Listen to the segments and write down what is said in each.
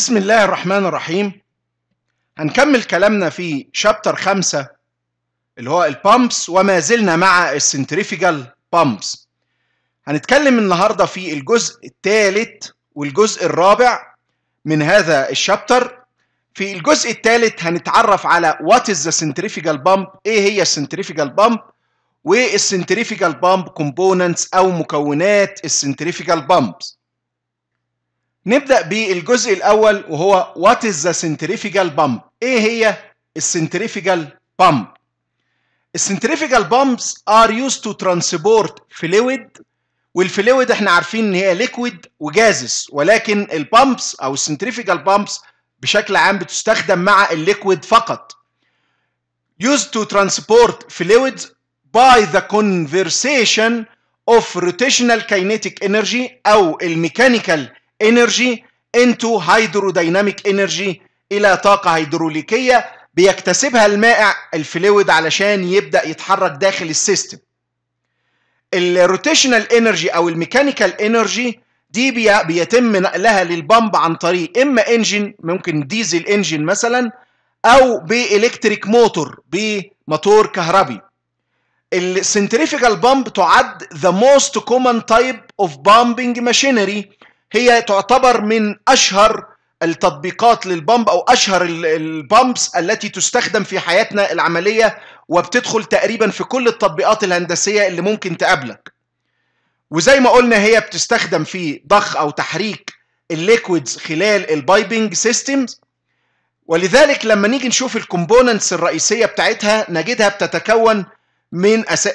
بسم الله الرحمن الرحيم هنكمل كلامنا في شابتر خمسة اللي هو البامبس وما زلنا مع السنتريفيجال بامبس هنتكلم النهاردة في الجزء الثالث والجزء الرابع من هذا الشابتر في الجزء الثالث هنتعرف على وات از ذا centrifugal pump ايه هي السنتريفيجال بامب والسنتريفيجال بامب كومبوننتس او مكونات السنتريفيجال بامبس نبدأ بالجزء الأول وهو What is the centrifugal pump؟ إيه هي السنتريفيجال pump؟ السنتريفيجال pumps are used to transport fluid والفلويد احنا عارفين ان هي ليكويد وجازس ولكن البامبس او السنتريفيجال بامبس بشكل عام بتستخدم مع الليكويد فقط used to transport fluids by the conversation of rotational kinetic energy او الميكانيكال energy into hydrodynamic energy إلى طاقة هيدروليكية بيكتسبها المائع الفلويد علشان يبدأ يتحرك داخل السيستم الروتيشنال انرجي او الميكانيكال انرجي دي بيتم نقلها للبمب عن طريق اما انجن ممكن ديزل انجن مثلا او بالكتريك موتور بموتور كهربي السنتريفيكال بامب تعد the most common type of bombing machinery هي تعتبر من أشهر التطبيقات للبامب أو أشهر البامبس التي تستخدم في حياتنا العملية وبتدخل تقريبا في كل التطبيقات الهندسية اللي ممكن تقابلك وزي ما قلنا هي بتستخدم في ضخ أو تحريك الليكويدز خلال البايبنج سيستمز ولذلك لما نيجي نشوف الكومبوننتس الرئيسية بتاعتها نجدها بتتكون من أس...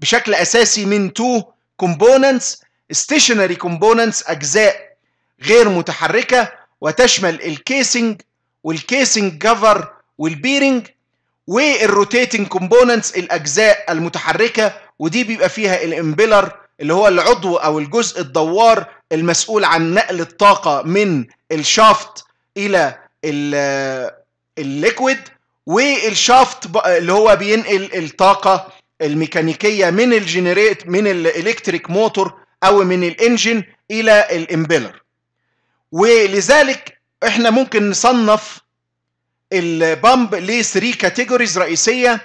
بشكل أساسي من تو كومبوننتس stationary components أجزاء غير متحركة وتشمل الكيسنج والكيسنج كفر والبيرنج والروتيتنج كومبوننتس الأجزاء المتحركة ودي بيبقى فيها الامبيلر اللي هو العضو أو الجزء الدوار المسؤول عن نقل الطاقة من الشافت إلى الليكويد آه، والشافت اللي هو بينقل الطاقة الميكانيكيه من الجنريت من الالكتريك موتور او من الانجن الى الامبيلر ولذلك احنا ممكن نصنف البامب ل 3 كاتيجوريز رئيسيه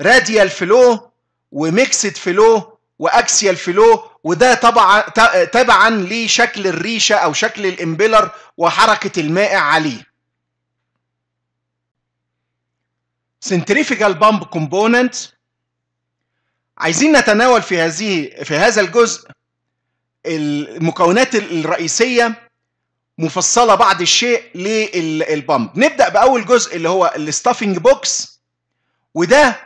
راديال فلو وميكسد فلو واكسيال فلو وده طبعا تبعا لشكل الريشه او شكل الامبيلر وحركه المائع عليه سنتريفيجال بامب كومبوننت عايزين نتناول في هذه في هذا الجزء المكونات الرئيسيه مفصله بعض الشيء للبامب نبدا باول جزء اللي هو الستافنج بوكس وده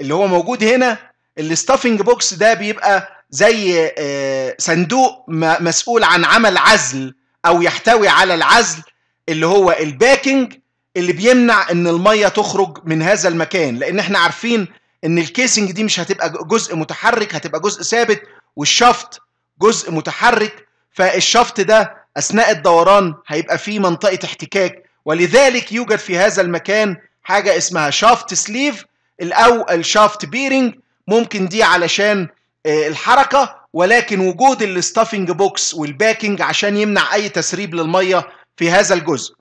اللي هو موجود هنا الستافنج بوكس ده بيبقى زي آه، صندوق مسؤول عن عمل عزل او يحتوي على العزل اللي هو الباكنج اللي بيمنع ان الميه تخرج من هذا المكان لان احنا عارفين ان الكيسنج دي مش هتبقى جزء متحرك هتبقى جزء ثابت والشفط جزء متحرك فالشفط ده أثناء الدوران هيبقى فيه منطقة احتكاك ولذلك يوجد في هذا المكان حاجة اسمها شافت سليف أو الشافت بيرنج ممكن دي علشان آه، الحركة ولكن وجود الاستافنج بوكس والباكنج عشان يمنع أي تسريب للمية في هذا الجزء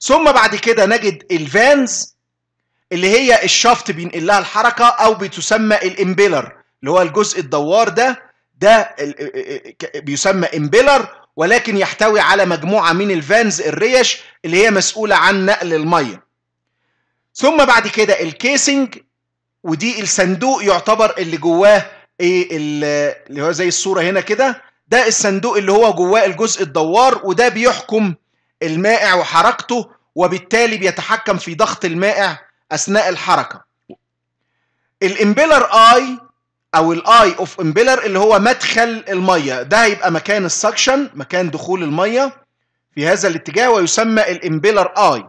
ثم بعد كده نجد الفانز اللي هي الشافت بينقلها الحركة أو بتسمى الإمبيلر اللي هو الجزء الدوار ده ده بيسمى امبيلر ولكن يحتوي على مجموعه من الفانز الريش اللي هي مسؤوله عن نقل الميه ثم بعد كده الكيسنج ودي الصندوق يعتبر اللي جواه ايه اللي هو زي الصوره هنا كده ده الصندوق اللي هو جواه الجزء الدوار وده بيحكم المائع وحركته وبالتالي بيتحكم في ضغط المائع اثناء الحركه الامبيلر اي او الاي اوف امبيلر اللي هو مدخل الميه ده هيبقى مكان السكشن مكان دخول الميه في هذا الاتجاه ويسمى الامبيلر اي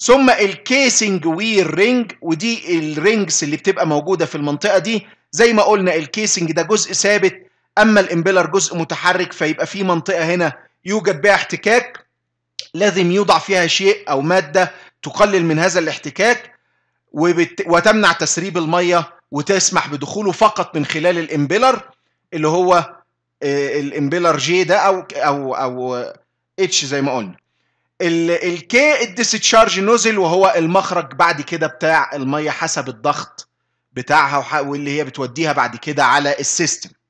ثم الكيسنج وير رينج ودي الرينجز اللي بتبقى موجوده في المنطقه دي زي ما قلنا الكيسنج ده جزء ثابت اما الامبيلر جزء متحرك فيبقى في منطقه هنا يوجد بها احتكاك لازم يوضع فيها شيء او ماده تقلل من هذا الاحتكاك وبت... وتمنع تسريب الميه وتسمح بدخوله فقط من خلال الامبيلر اللي هو آه، الامبيلر جي ده او او او اتش زي ما قلنا الكي الديستشارج نوزل وهو المخرج بعد كده بتاع الميه حسب الضغط بتاعها واللي هي بتوديها بعد كده على السيستم